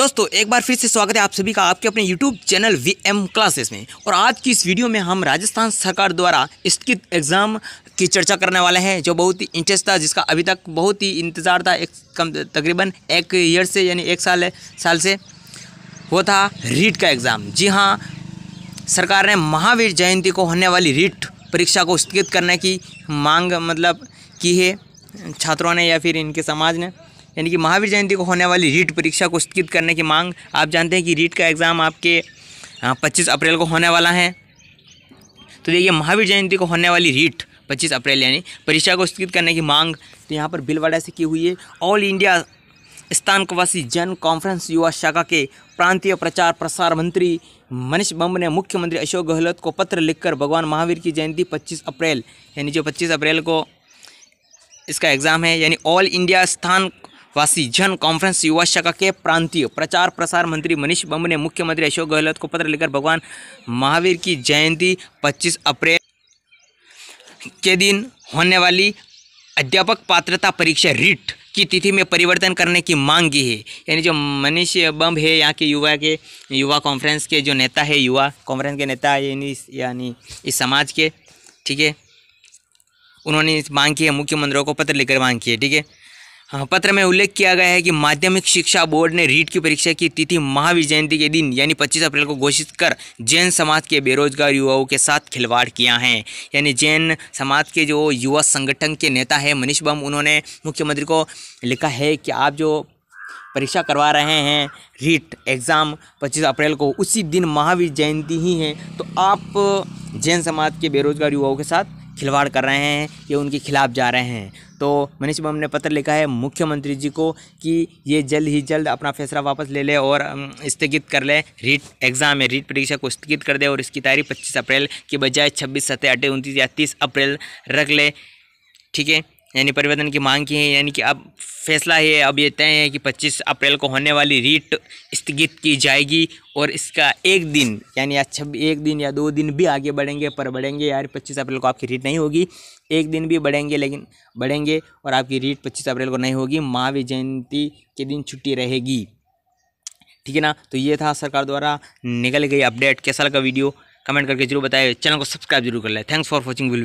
दोस्तों एक बार फिर से स्वागत है आप सभी का आपके अपने YouTube channel V M classes में और आज की इस वीडियो में हम राजस्थान सरकार द्वारा स्थित एग्ज़ाम की चर्चा करने वाले हैं जो बहुत ही इंटरेस्ट था जिसका अभी तक बहुत ही इंतज़ार था एक कम तकरीबन एक ईयर से यानी एक साल साल से वो था रीट का एग्ज़ाम जी हाँ सरकार ने महावीर जयंती को होने वाली रीट परीक्षा को स्थगित करने की मांग मतलब की है छात्रों ने या फिर इनके समाज ने यानी कि महावीर जयंती को होने वाली रीट परीक्षा को स्थगित करने की मांग आप जानते हैं कि रीट का एग्ज़ाम आपके हाँ, पच्चीस अप्रैल को होने वाला है तो देखिए महावीर जयंती को होने वाली रीट पच्चीस अप्रैल यानी परीक्षा को स्थगित करने की मांग तो यहाँ पर भीलवाड़ा से की हुई है ऑल इंडिया स्थानकवासी जन कॉन्फ्रेंस युवा शाखा के प्रांतीय प्रचार प्रसार मंत्री मनीष बम्ब ने मुख्यमंत्री अशोक गहलोत को पत्र लिखकर भगवान महावीर की जयंती 25 अप्रैल यानी जो 25 अप्रैल को इसका एग्ज़ाम है यानी ऑल इंडिया स्थान वासी जन कॉन्फ्रेंस युवा शाखा के प्रांतीय प्रचार प्रसार मंत्री मनीष बम ने मुख्यमंत्री अशोक गहलोत को पत्र लिखकर भगवान महावीर की जयंती 25 अप्रैल के दिन होने वाली अध्यापक पात्रता परीक्षा रिट की तिथि में परिवर्तन करने की मांग की है यानी जो मनीष बम्ब है यहाँ के युवा के युवा कॉन्फ्रेंस के जो नेता है युवा कॉन्फ्रेंस के नेता यानी यानी इस समाज के ठीक है उन्होंने मांग की है मुख्यमंत्रियों को पत्र लिखकर मांग की है ठीक है हाँ, पत्र में उल्लेख किया गया है कि माध्यमिक शिक्षा बोर्ड ने रीट की परीक्षा की तिथि महावीर जयंती के दिन यानी 25 अप्रैल को घोषित कर जैन समाज के बेरोजगार युवाओं के साथ खिलवाड़ किया है यानी जैन समाज के जो युवा संगठन के नेता है मनीष बम उन्होंने मुख्यमंत्री को लिखा है कि आप जो परीक्षा करवा रहे हैं रीट एग्ज़ाम 25 अप्रैल को उसी दिन महावीर जयंती ही है तो आप जैन समाज के बेरोजगार युवाओं के साथ खिलवाड़ कर रहे हैं ये उनके खिलाफ जा रहे हैं तो मनीष बम ने पत्र लिखा है मुख्यमंत्री जी को कि ये जल्द ही जल्द अपना फैसला वापस ले ले और स्थगित कर ले रीट एग्ज़ाम है रीट परीक्षा को स्थगित कर दे और इसकी तारीख पच्चीस अप्रैल के बजाय छब्बीस सत्ताईस अट्ठाईस उनतीस या तीस अप्रैल रख ले ठीक है यानी परिवर्तन की मांग की है यानी कि अब फैसला है अब ये तय है कि 25 अप्रैल को होने वाली रीट स्थगित की जाएगी और इसका एक दिन यानी या छब एक दिन या दो दिन भी आगे बढ़ेंगे पर बढ़ेंगे यार 25 अप्रैल को आपकी रीट नहीं होगी एक दिन भी बढ़ेंगे लेकिन बढ़ेंगे और आपकी रीट 25 अप्रैल को नहीं होगी महावीर जयंती के दिन छुट्टी रहेगी ठीक है ना तो ये था सरकार द्वारा निकल गई अपडेट कैसा लगा वीडियो कमेंट करके जरूर बताए चैनल को सब्सक्राइब जरूर कर लें थैंक्स फॉर वॉचिंग विल